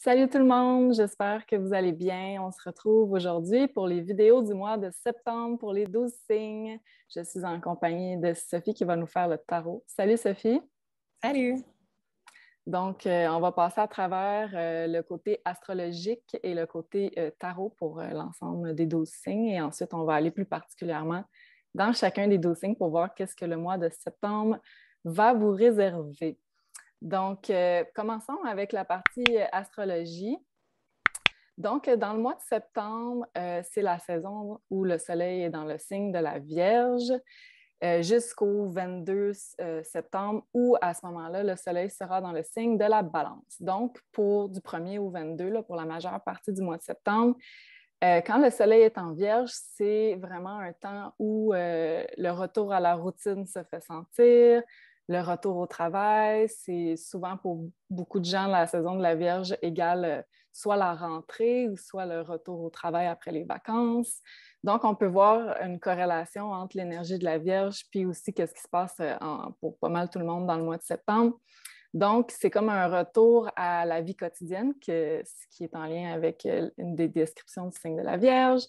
Salut tout le monde, j'espère que vous allez bien. On se retrouve aujourd'hui pour les vidéos du mois de septembre pour les 12 signes. Je suis en compagnie de Sophie qui va nous faire le tarot. Salut Sophie. Salut. Donc, euh, on va passer à travers euh, le côté astrologique et le côté euh, tarot pour l'ensemble des 12 signes. Et ensuite, on va aller plus particulièrement dans chacun des 12 signes pour voir qu'est-ce que le mois de septembre va vous réserver. Donc, euh, commençons avec la partie euh, astrologie. Donc, euh, dans le mois de septembre, c'est la saison où le soleil est dans le signe de la Vierge jusqu'au 22 septembre, où à ce moment-là, le soleil sera dans le signe de la balance. Donc, pour du 1er au 22, pour la majeure partie du mois de septembre, quand le soleil est en vierge, c'est vraiment un temps où le retour à la routine se fait sentir, le retour au travail. C'est souvent pour beaucoup de gens, la saison de la Vierge égale euh, soit la rentrée ou soit le retour au travail après les vacances. Donc, on peut voir une corrélation entre l'énergie de la Vierge puis aussi qu'est-ce qui se passe euh, pour pas mal tout le monde dans le mois de septembre. Donc, c'est comme un retour à la vie quotidienne, que, ce qui est en lien avec euh, une des descriptions du signe de la Vierge,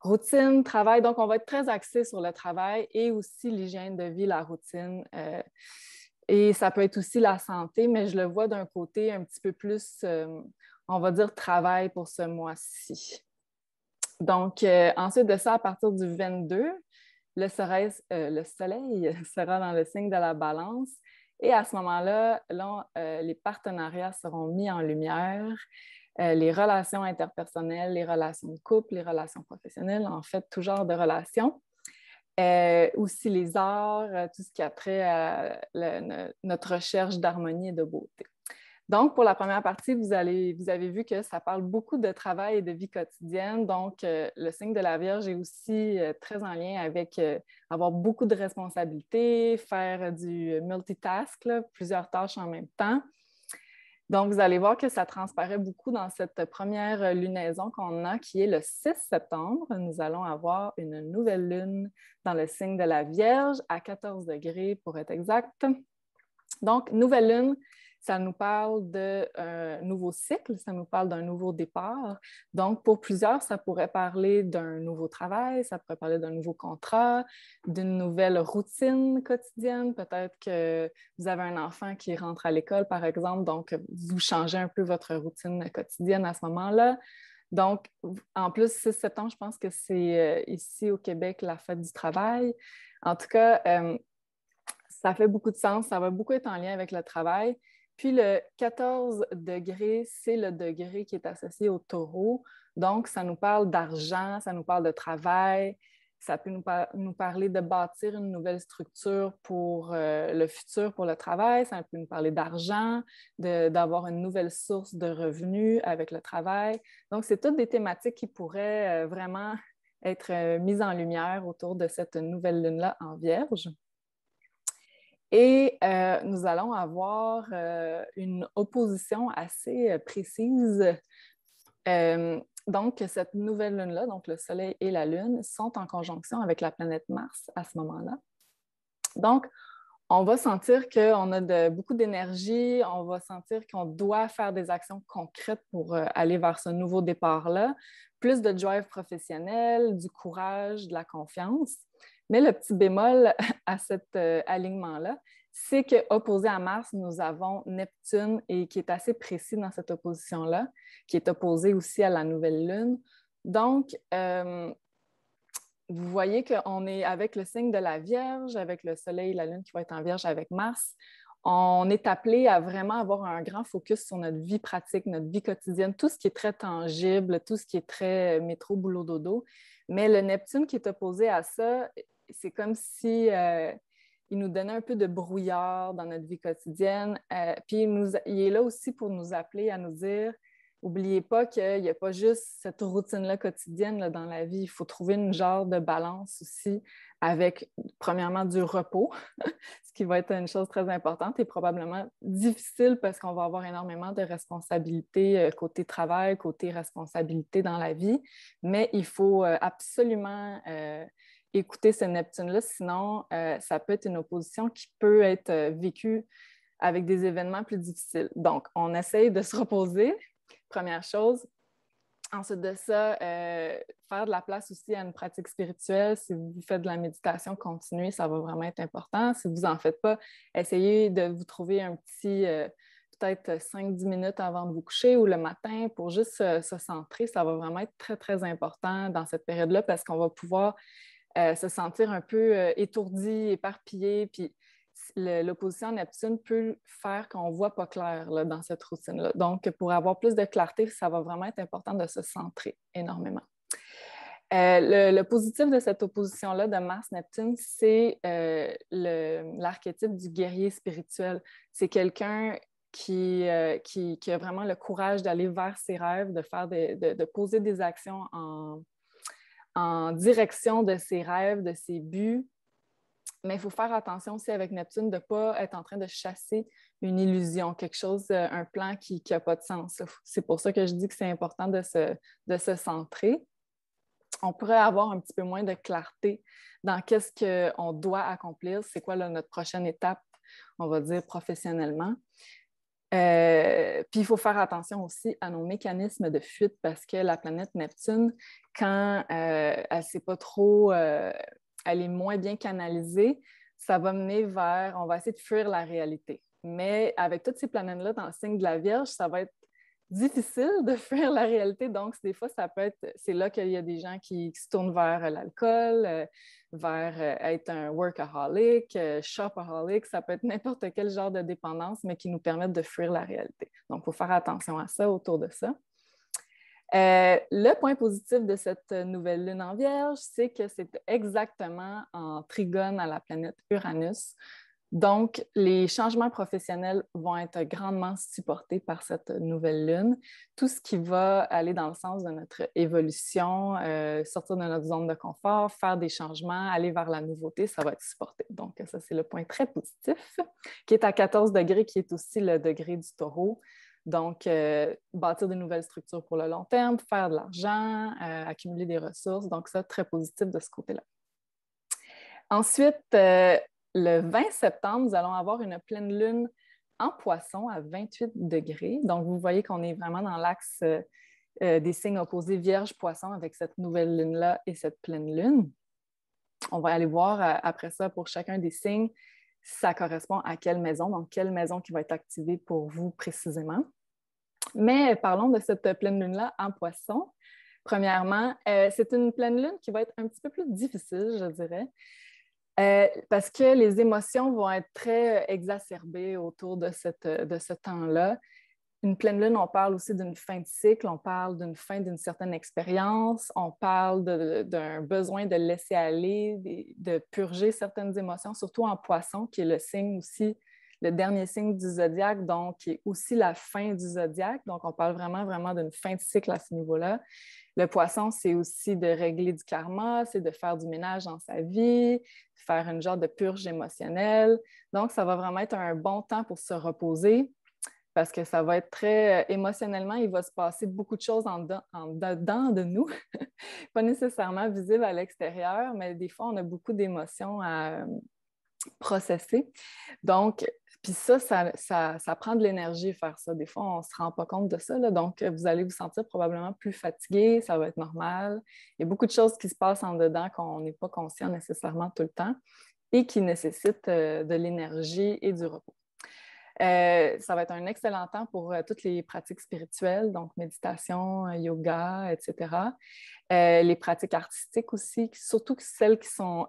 routine, travail. Donc, on va être très axé sur le travail et aussi l'hygiène de vie, la routine. Euh, et ça peut être aussi la santé, mais je le vois d'un côté un petit peu plus, euh, on va dire, travail pour ce mois-ci. Donc, euh, ensuite de ça, à partir du 22, le soleil, sera dans le signe de la balance. Et à ce moment là, les partenariats seront mis en lumière. Euh, les relations interpersonnelles, les relations de couple, les relations professionnelles, en fait, tout genre de relations. Euh, aussi les arts, euh, tout ce qui a trait à notre recherche d'harmonie et de beauté. Donc, pour la première partie, vous, avez vu que ça parle beaucoup de travail et de vie quotidienne. Donc, le signe de la Vierge est aussi très en lien avec avoir beaucoup de responsabilités, faire du multitask, plusieurs tâches en même temps. Donc, vous allez voir que ça transparaît beaucoup dans cette première euh, lunaison qu'on a, qui est le 6 septembre. Nous allons avoir une nouvelle lune dans le signe de la Vierge à 14 degrés pour être exact. Donc, nouvelle lune ça nous parle d'un euh, nouveau cycle, ça nous parle d'un nouveau départ. Donc, pour plusieurs, ça pourrait parler d'un nouveau travail, ça pourrait parler d'un nouveau contrat, d'une nouvelle routine quotidienne. Peut-être que vous avez un enfant qui rentre à l'école, par exemple, donc vous changez un peu votre routine quotidienne à ce moment-là. Donc, en plus, 6-7 ans, je pense que c'est euh, ici au Québec la fête du travail. En tout cas, euh, ça fait beaucoup de sens, ça va beaucoup être en lien avec le travail. Puis le 14 degré, c'est le degré qui est associé au taureau. Donc, ça nous parle d'argent, ça nous parle de travail, ça peut nous, parler de bâtir une nouvelle structure pour euh, le futur, pour le travail, ça peut nous parler d'argent, d'avoir une nouvelle source de revenus avec le travail. Donc, c'est toutes des thématiques qui pourraient euh, vraiment être euh, mises en lumière autour de cette nouvelle lune-là en vierge. Et euh, nous allons avoir euh, une opposition assez euh, précise. donc, cette nouvelle lune-là, donc le Soleil et la Lune, sont en conjonction avec la planète Mars à ce moment-là. Donc, on va sentir qu'on a beaucoup d'énergie, on va sentir qu'on doit faire des actions concrètes pour aller vers ce nouveau départ-là, plus de drive professionnel, du courage, de la confiance. Mais le petit bémol à cet euh, alignement-là, c'est que opposé à Mars, nous avons Neptune et qui est assez précis dans cette opposition-là, qui est opposée aussi à la nouvelle Lune. Donc, euh, vous voyez qu'on est avec le signe de la Vierge, avec le Soleil et la Lune qui vont être en Vierge avec Mars. On est appelé à vraiment avoir un grand focus sur notre vie pratique, notre vie quotidienne, tout ce qui est très tangible, tout ce qui est très euh, métro, boulot, dodo. Mais le Neptune qui est opposé à ça c'est comme si euh, il nous donnait un peu de brouillard dans notre vie quotidienne. Euh, puis il, nous, est là aussi pour nous appeler à nous dire Oubliez pas qu'il n'y a pas juste cette routine-là quotidienne là, dans la vie. Il faut trouver une genre de balance aussi avec, premièrement, du repos, ce qui va être une chose très importante et probablement difficile parce qu'on va avoir énormément de responsabilités euh, côté travail, côté responsabilité dans la vie. Mais il faut absolument écouter ce Neptune-là, sinon euh, ça peut être une opposition qui peut être euh, vécue avec des événements plus difficiles. Donc, on essaye de se reposer, première chose. Ensuite de ça, euh, faire de la place aussi à une pratique spirituelle. Si vous faites de la méditation continuez, ça va vraiment être important. Si vous n'en faites pas, essayez de vous trouver un petit, peut-être 5-10 minutes avant de vous coucher ou le matin pour juste se centrer. Ça va vraiment être très, très important dans cette période-là parce qu'on va pouvoir euh, se sentir un peu euh, étourdi, éparpillé. Puis l'opposition à Neptune peut faire qu'on ne voit pas clair là, dans cette routine-là. Donc, pour avoir plus de clarté, ça va vraiment être important de se centrer énormément. Euh, le, positif de cette opposition-là de Mars-Neptune, c'est l'archétype du guerrier spirituel. C'est quelqu'un qui, qui, qui, a vraiment le courage d'aller vers ses rêves, de, faire de, de poser des actions en, en direction de ses rêves, de ses buts. Mais il faut faire attention aussi avec Neptune de ne pas être en train de chasser une illusion, quelque chose, euh, un plan qui n'a pas de sens. C'est pour ça que je dis que c'est important de se, de se centrer. On pourrait avoir un petit peu moins de clarté dans qu'est-ce qu'on doit accomplir, c'est quoi notre prochaine étape, on va dire professionnellement. Euh, puis il faut faire attention aussi à nos mécanismes de fuite parce que la planète Neptune, quand euh, elle sait pas trop, euh, elle est moins bien canalisée, ça va mener vers, on va essayer de fuir la réalité. Mais avec toutes ces planètes-là dans le signe de la Vierge, ça va être difficile de fuir la réalité. Donc, des fois, ça peut être, c'est là qu'il y a des gens qui, se tournent vers euh, l'alcool, euh, vers euh, être un workaholic, shopaholic. Ça peut être n'importe quel genre de dépendance, mais qui nous permettent de fuir la réalité. Donc, il faut faire attention à ça autour de ça. le point positif de cette nouvelle lune en vierge, c'est que c'est exactement en trigone à la planète Uranus. Donc, les changements professionnels vont être grandement supportés par cette nouvelle lune. Tout ce qui va aller dans le sens de notre évolution, euh, sortir de notre zone de confort, faire des changements, aller vers la nouveauté, ça va être supporté. Donc, ça, c'est le point très positif, qui est à 14 degrés, qui est aussi le degré du taureau. Donc, euh, bâtir de nouvelles structures pour le long terme, faire de l'argent, euh, accumuler des ressources. Donc, ça, très positif de ce côté-là. Ensuite, le 20 septembre, nous allons avoir une pleine lune en poisson à 28 degrés. Donc, vous voyez qu'on est vraiment dans l'axe euh, euh, des signes opposés vierge-poisson avec cette nouvelle lune-là et cette pleine lune. On va aller voir euh, après ça pour chacun des signes, ça correspond à quelle maison, donc quelle maison qui va être activée pour vous précisément. Mais parlons de cette pleine lune-là en poisson. Premièrement, c'est une pleine lune qui va être un petit peu plus difficile, je dirais. Euh, parce que les émotions vont être très euh, exacerbées autour euh, de, ce temps-là. Une pleine lune, on parle aussi d'une fin de cycle, on parle d'une fin d'une certaine expérience, on parle d'un besoin de laisser aller, de, purger certaines émotions, surtout en poisson, qui est le signe aussi le dernier signe du zodiaque, donc qui est aussi la fin du zodiaque. Donc, on parle vraiment, vraiment d'une fin de cycle à ce niveau-là. Le poisson, c'est aussi de régler du karma, c'est de faire du ménage dans sa vie, faire une genre de purge émotionnelle. Donc, ça va vraiment être un bon temps pour se reposer parce que ça va être très euh, émotionnellement, il va se passer beaucoup de choses en, dedans, de nous, pas nécessairement visible à l'extérieur, mais des fois, on a beaucoup d'émotions à euh, processer. Donc, puis ça, ça, prend de l'énergie faire ça. Des fois, on ne se rend pas compte de ça. Donc, euh, vous allez vous sentir probablement plus fatigué, ça va être normal. Il y a beaucoup de choses qui se passent en dedans qu'on n'est pas conscient nécessairement tout le temps et qui nécessitent euh, de l'énergie et du repos. Euh, ça va être un excellent temps pour toutes les pratiques spirituelles, donc méditation, yoga, etc. les pratiques artistiques aussi, surtout celles qui, sont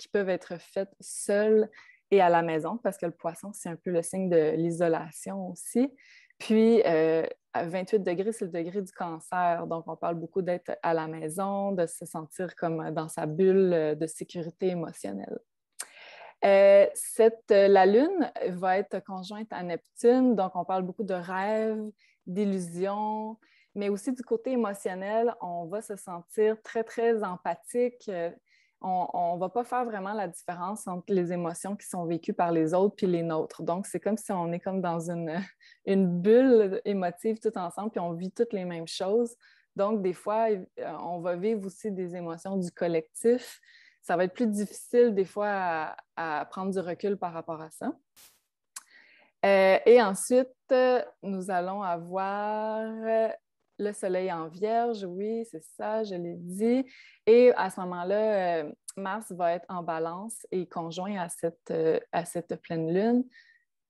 qui peuvent être faites seules et à la maison, parce que le poisson, c'est un peu le signe de l'isolation aussi. Puis, euh, à 28 degrés, c'est le degré du cancer. Donc, on parle beaucoup d'être à la maison, de se sentir comme dans sa bulle de sécurité émotionnelle. Euh, cette, euh, la Lune va être conjointe à Neptune, donc on parle beaucoup de rêves, d'illusions, mais aussi du côté émotionnel, on va se sentir très, très empathique, euh, on ne va pas faire vraiment la différence entre les émotions qui sont vécues par les autres puis les nôtres. Donc, c'est comme si on est comme dans une, bulle émotive tout ensemble, puis on vit toutes les mêmes choses. Donc, des fois, euh, on va vivre aussi des émotions du collectif. Ça va être plus difficile, des fois, à, prendre du recul par rapport à ça. Euh, et ensuite, nous allons avoir le soleil en vierge, oui, c'est ça, je l'ai dit. Et à ce moment-là, euh, Mars va être en balance et conjoint à cette, euh, à cette pleine lune,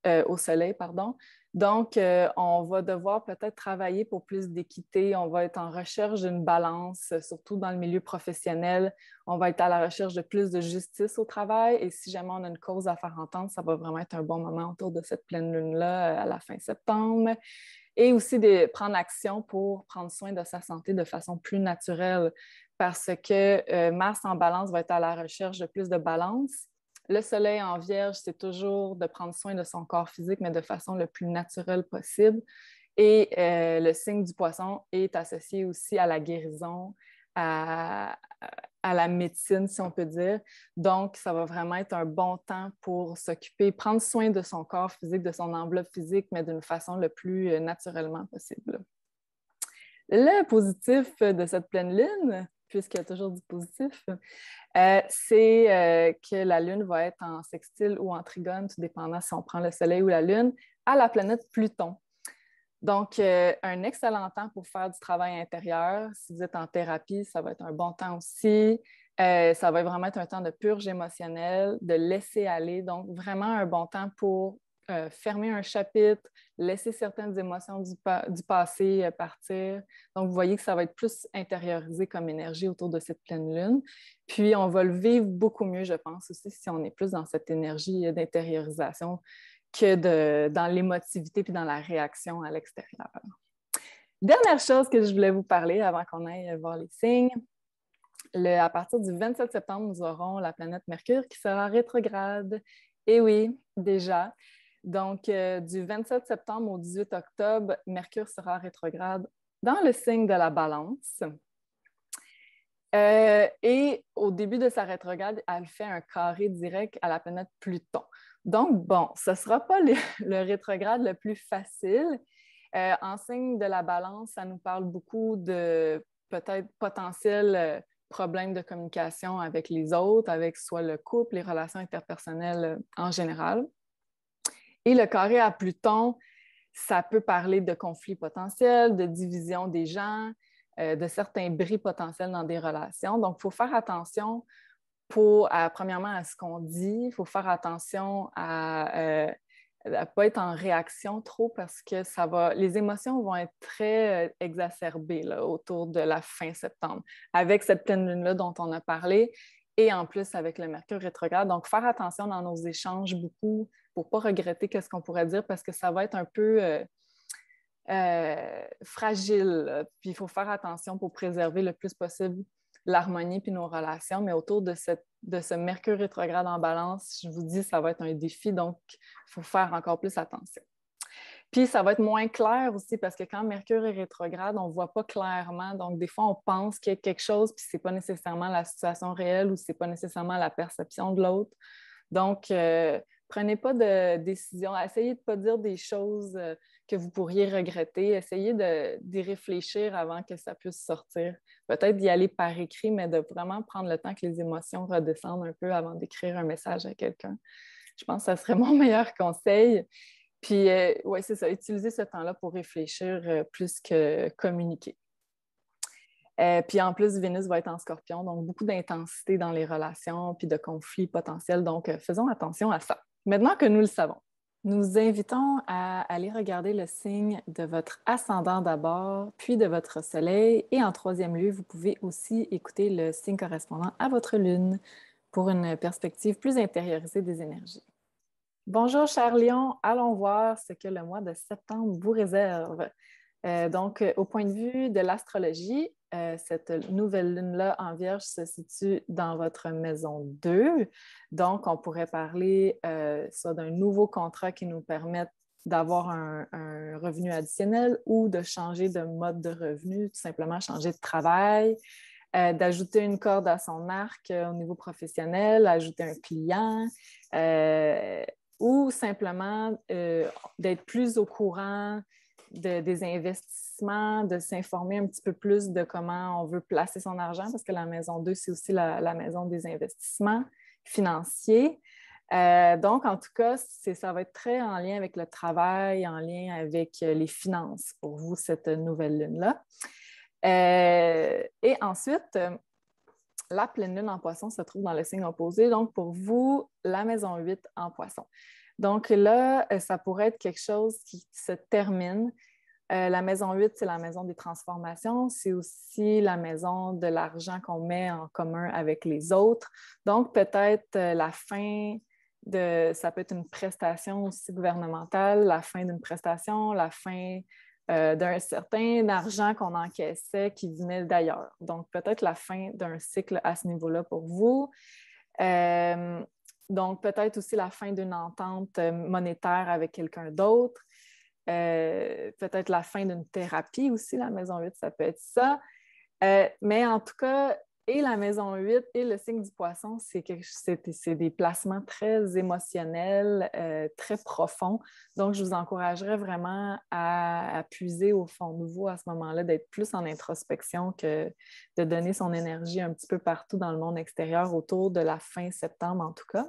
euh, au soleil, pardon. Donc, euh, on va devoir peut-être travailler pour plus d'équité. On va être en recherche d'une balance, euh, surtout dans le milieu professionnel. On va être à la recherche de plus de justice au travail. Et si jamais on a une cause à faire entendre, ça va vraiment être un bon moment autour de cette pleine lune-là euh, à la fin septembre. Et aussi de prendre action pour prendre soin de sa santé de façon plus naturelle parce que Mars en balance va être à la recherche de plus de balance le soleil en vierge, c'est toujours de prendre soin de son corps physique, mais de façon le plus naturelle possible. Et euh, le signe du poisson est associé aussi à la guérison, à, à, la médecine, si on peut dire. Donc, ça va vraiment être un bon temps pour s'occuper, prendre soin de son corps physique, de son enveloppe physique, mais d'une façon le plus euh, naturellement possible. Le positif de cette pleine lune, puisqu'il y a toujours du positif, euh, c'est euh, que la Lune va être en sextile ou en trigone, tout dépendant si on prend le Soleil ou la Lune, à la planète Pluton. Donc, euh, un excellent temps pour faire du travail intérieur. Si vous êtes en thérapie, ça va être un bon temps aussi. ça va vraiment être un temps de purge émotionnelle, de laisser aller. Donc, vraiment un bon temps pour euh, fermer un chapitre, laisser certaines émotions du, passé euh, partir. Donc, vous voyez que ça va être plus intériorisé comme énergie autour de cette pleine lune. Puis, on va le vivre beaucoup mieux, je pense aussi, si on est plus dans cette énergie euh, d'intériorisation que dans l'émotivité puis dans la réaction à l'extérieur. Dernière chose que je voulais vous parler avant qu'on aille voir les signes, à partir du 27 septembre, nous aurons la planète Mercure qui sera rétrograde. Et eh oui, déjà. Donc, euh, du 27 septembre au 18 octobre, Mercure sera rétrograde dans le signe de la balance. Euh, et au début de sa rétrograde, elle fait un carré direct à la planète Pluton. Donc, bon, ce ne sera pas le, rétrograde le plus facile. Euh, en signe de la balance, ça nous parle beaucoup de peut-être potentiels problèmes de communication avec les autres, avec soit le couple, les relations interpersonnelles en général. Et le carré à Pluton, ça peut parler de conflits potentiels, de division des gens, euh, de certains bris potentiels dans des relations. Donc, il faut faire attention pour, premièrement, à ce qu'on dit. Il faut faire attention à ne euh, pas être en réaction trop parce que ça va, les émotions vont être très euh, exacerbées autour de la fin septembre, avec cette pleine lune-là dont on a parlé et en plus avec le Mercure rétrograde. Donc, faire attention dans nos échanges beaucoup pour pas regretter qu'est-ce qu'on pourrait dire parce que ça va être un peu euh, euh, fragile. Puis il faut faire attention pour préserver le plus possible l'harmonie puis nos relations. Mais autour de, cette, de ce Mercure rétrograde en balance, je vous dis, ça va être un défi. Donc, il faut faire encore plus attention. Puis ça va être moins clair aussi parce que quand Mercure est rétrograde, on ne voit pas clairement. Donc, des fois, on pense qu'il y a quelque chose, puis ce n'est pas nécessairement la situation réelle ou ce n'est pas nécessairement la perception de l'autre. Donc, euh, prenez pas de décision, essayez de ne pas dire des choses euh, que vous pourriez regretter, essayez d'y réfléchir avant que ça puisse sortir. Peut-être d'y aller par écrit, mais de vraiment prendre le temps que les émotions redescendent un peu avant d'écrire un message à quelqu'un. Je pense que ça serait mon meilleur conseil. Puis, euh, oui, c'est ça, Utilisez ce temps-là pour réfléchir euh, plus que communiquer. puis en plus, Vénus va être en scorpion, donc beaucoup d'intensité dans les relations, puis de conflits potentiels. Donc, faisons attention à ça. Maintenant que nous le savons, nous vous invitons à aller regarder le signe de votre ascendant d'abord, puis de votre soleil. Et en troisième lieu, vous pouvez aussi écouter le signe correspondant à votre lune pour une perspective plus intériorisée des énergies. Bonjour, cher Lion, Allons voir ce que le mois de septembre vous réserve. Euh, donc, euh, au point de vue de l'astrologie, euh, cette nouvelle lune-là en Vierge se situe dans votre maison 2. Donc, on pourrait parler soit d'un nouveau contrat qui nous permette d'avoir un, revenu additionnel ou de changer de mode de revenu, tout simplement changer de travail, d'ajouter une corde à son arc au niveau professionnel, ajouter un client ou simplement d'être plus au courant de, des investissements, de s'informer un petit peu plus de comment on veut placer son argent, parce que la maison 2, c'est aussi la, maison des investissements financiers. Euh, donc, en tout cas, ça va être très en lien avec le travail, en lien avec euh, les finances pour vous, cette nouvelle lune-là. Euh, et ensuite, la pleine lune en poisson se trouve dans le signe opposé. Donc, pour vous, la maison 8 en poisson. Donc là, euh, ça pourrait être quelque chose qui se termine. Euh, la maison 8, c'est la maison des transformations. C'est aussi la maison de l'argent qu'on met en commun avec les autres. Donc, peut-être euh, la fin de, ça peut être une prestation aussi gouvernementale, la fin d'une prestation, la fin d'un certain argent qu'on encaissait qui venait d'ailleurs. Donc, peut-être la fin d'un cycle à ce niveau-là pour vous. Donc, peut-être aussi la fin d'une entente euh, monétaire avec quelqu'un d'autre, euh, peut-être la fin d'une thérapie aussi, la maison 8, ça peut être ça. Euh, mais en tout cas, et la maison 8 et le signe du poisson, c'est des placements très émotionnels, euh, très profonds. Donc, je vous encouragerais vraiment à, puiser au fond de vous à ce moment-là, d'être plus en introspection que de donner son énergie un petit peu partout dans le monde extérieur autour de la fin septembre, en tout cas.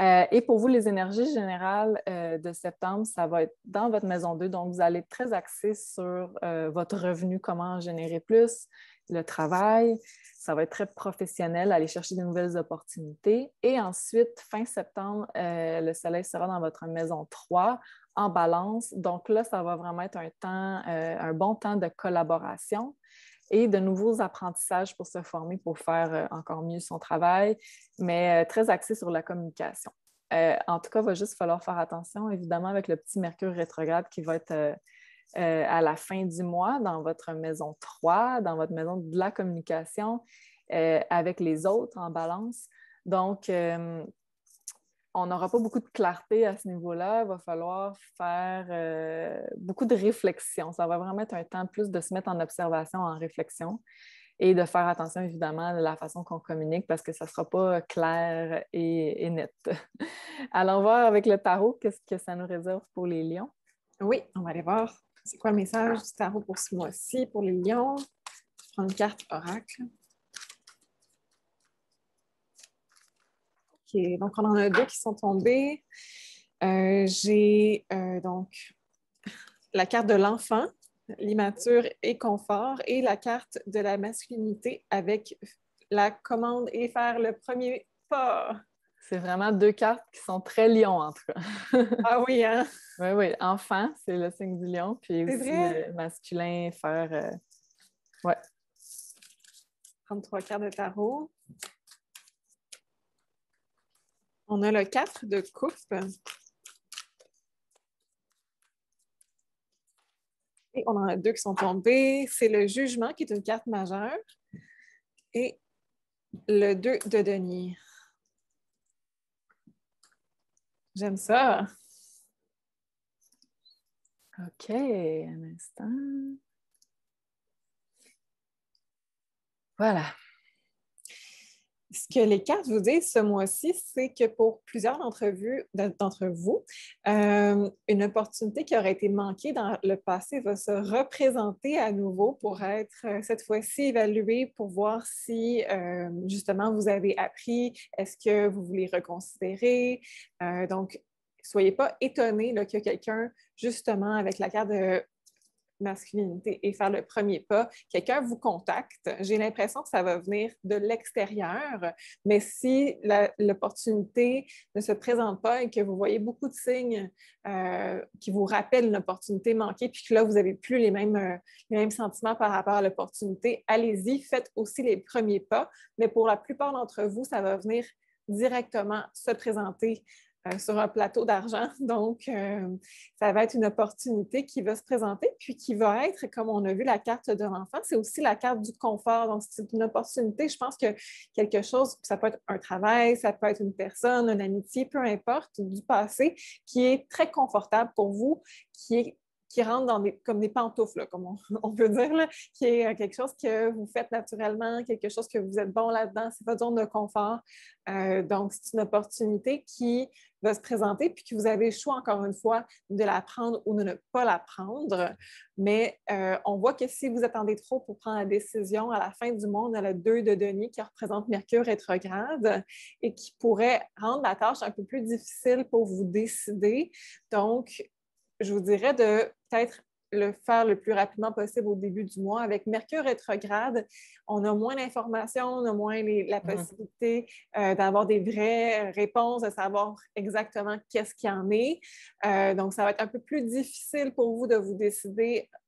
Euh, et pour vous, les énergies générales euh, de septembre, ça va être dans votre maison 2. Donc, vous allez être très axé sur votre revenu, comment en générer plus, le travail. Ça va être très professionnel, aller chercher de nouvelles opportunités. Et ensuite, fin septembre, euh, le soleil sera dans votre maison 3 en balance. Donc là, ça va vraiment être un temps, euh, un bon temps de collaboration et de nouveaux apprentissages pour se former, pour faire euh, encore mieux son travail, mais très axé sur la communication. en tout cas, il va juste falloir faire attention, évidemment, avec le petit Mercure rétrograde qui va être euh, à la fin du mois dans votre maison 3, dans votre maison de la communication euh, avec les autres en balance. Donc, euh, on n'aura pas beaucoup de clarté à ce niveau-là. Il va falloir faire beaucoup de réflexion. Ça va vraiment être un temps plus de se mettre en observation, en réflexion et de faire attention évidemment à la façon qu'on communique parce que ça ne sera pas clair et, et net. Allons voir avec le tarot qu'est-ce que ça nous réserve pour les lions. Oui, on va aller voir. C'est quoi le message du tarot pour ce mois-ci, pour les lions? Je prends une carte oracle. OK, donc on en a deux qui sont tombés. Euh, j'ai euh, donc la carte de l'enfant, l'immature et confort, et la carte de la masculinité avec la commande et faire le premier pas. C'est vraiment deux cartes qui sont très lions, entre tout ah oui, hein? Oui, oui. Enfant, c'est le signe du lion. Puis aussi masculin, faire. Euh... Ouais. cartes de tarot. On a le 4 de coupe. Et on en a deux qui sont tombés. C'est le jugement qui est une carte majeure. Et le 2 de denier. J'aime ça. OK, un instant. Voilà ce que les cartes vous disent ce mois-ci, c'est que pour plusieurs d'entre vous, euh, une opportunité qui aurait été manquée dans le passé va se représenter à nouveau pour être euh, cette fois-ci évaluée pour voir si euh, justement vous avez appris, est-ce que vous voulez reconsidérer. Euh, donc, soyez pas étonnés là, que quelqu'un, justement, avec la carte de masculinité et faire le premier pas. Quelqu'un vous contacte, j'ai l'impression que ça va venir de l'extérieur, mais si l'opportunité ne se présente pas et que vous voyez beaucoup de signes euh, qui vous rappellent l'opportunité manquée, puis que là, vous n'avez plus les mêmes, euh, les mêmes sentiments par rapport à l'opportunité, allez-y, faites aussi les premiers pas, mais pour la plupart d'entre vous, ça va venir directement se présenter euh, sur un plateau d'argent. Donc, euh, ça va être une opportunité qui va se présenter, puis qui va être, comme on a vu la carte de l'enfant, c'est aussi la carte du confort. Donc, c'est une opportunité. Je pense que quelque chose, ça peut être un travail, ça peut être une personne, une amitié, peu importe, du passé, qui est très confortable pour vous, qui est qui rentre dans des, comme des pantoufles, là, comme on, peut dire, qui est euh, quelque chose que vous faites naturellement, quelque chose que vous êtes bon là-dedans, c'est votre zone de confort. Euh, donc, c'est une opportunité qui va se présenter, puis que vous avez le choix, encore une fois, de la prendre ou de ne pas la prendre. Mais euh, on voit que si vous attendez trop pour prendre la décision, à la fin du mois, on a le 2 de Denis qui représente Mercure rétrograde et qui pourrait rendre la tâche un peu plus difficile pour vous décider. Donc, je vous dirais de peut-être le faire le plus rapidement possible au début du mois. Avec Mercure rétrograde, on a moins d'informations, on a moins la mm-hmm. possibilité euh, d'avoir des vraies réponses, de savoir exactement qu'est-ce qu'il y en est. Euh, donc, ça va être un peu plus difficile pour vous de vous décider euh,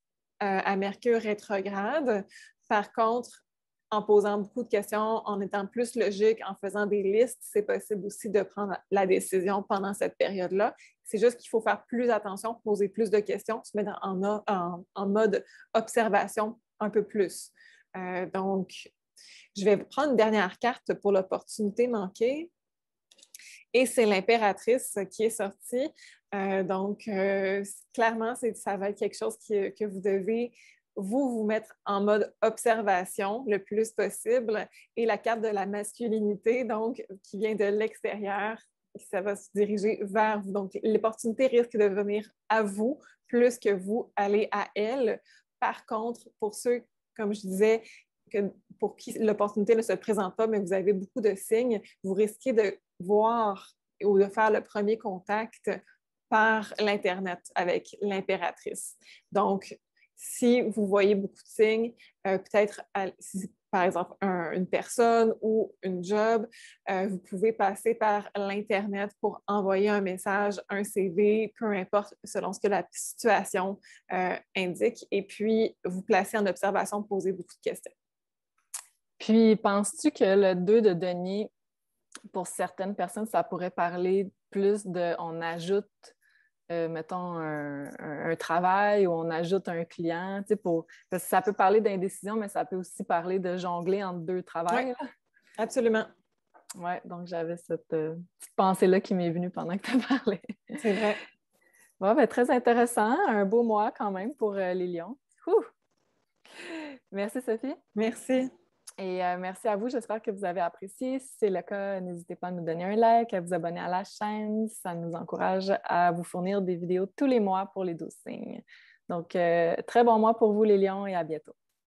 à Mercure rétrograde. Par contre, en posant beaucoup de questions, en étant plus logique, en faisant des listes, c'est possible aussi de prendre la décision pendant cette période-là. C'est juste qu'il faut faire plus attention, poser plus de questions, se mettre en, mode observation un peu plus. Euh, donc, je vais prendre une dernière carte pour l'opportunité manquée. Et c'est l'impératrice qui est sortie. Euh, donc, euh, clairement, ça va être quelque chose que vous devez vous vous mettre en mode observation le plus possible et la carte de la masculinité, donc, qui vient de l'extérieur, ça va se diriger vers vous. Donc, l'opportunité risque de venir à vous plus que vous allez à elle. Par contre, pour ceux, comme je disais, que pour qui l'opportunité ne se présente pas, mais vous avez beaucoup de signes, vous risquez de voir ou de faire le premier contact par l'Internet avec l'impératrice. Donc, si vous voyez beaucoup de signes, euh, peut-être par exemple une personne ou une job, euh, vous pouvez passer par l'Internet pour envoyer un message, un CV, peu importe, selon ce que la situation euh, indique, et puis vous placer en observation, poser beaucoup de questions. Puis, penses-tu que le 2 de Denis, pour certaines personnes, ça pourrait parler plus de on ajoute euh, mettons, un, travail où on ajoute un client, parce que ça peut parler d'indécision, mais ça peut aussi parler de jongler entre deux travails. absolument. Oui, donc j'avais cette petite euh, pensée-là qui m'est venue pendant que tu parlais. C'est vrai. Bon, mais ben, très intéressant. Un beau mois quand même pour euh, les lions. Merci, Sophie. Merci. Et euh, merci à vous. J'espère que vous avez apprécié. Si c'est le cas, n'hésitez pas à nous donner un like, à vous abonner à la chaîne. Ça nous encourage à vous fournir des vidéos tous les mois pour les 12 signes. Donc, euh, très bon mois pour vous, les lions, et à bientôt.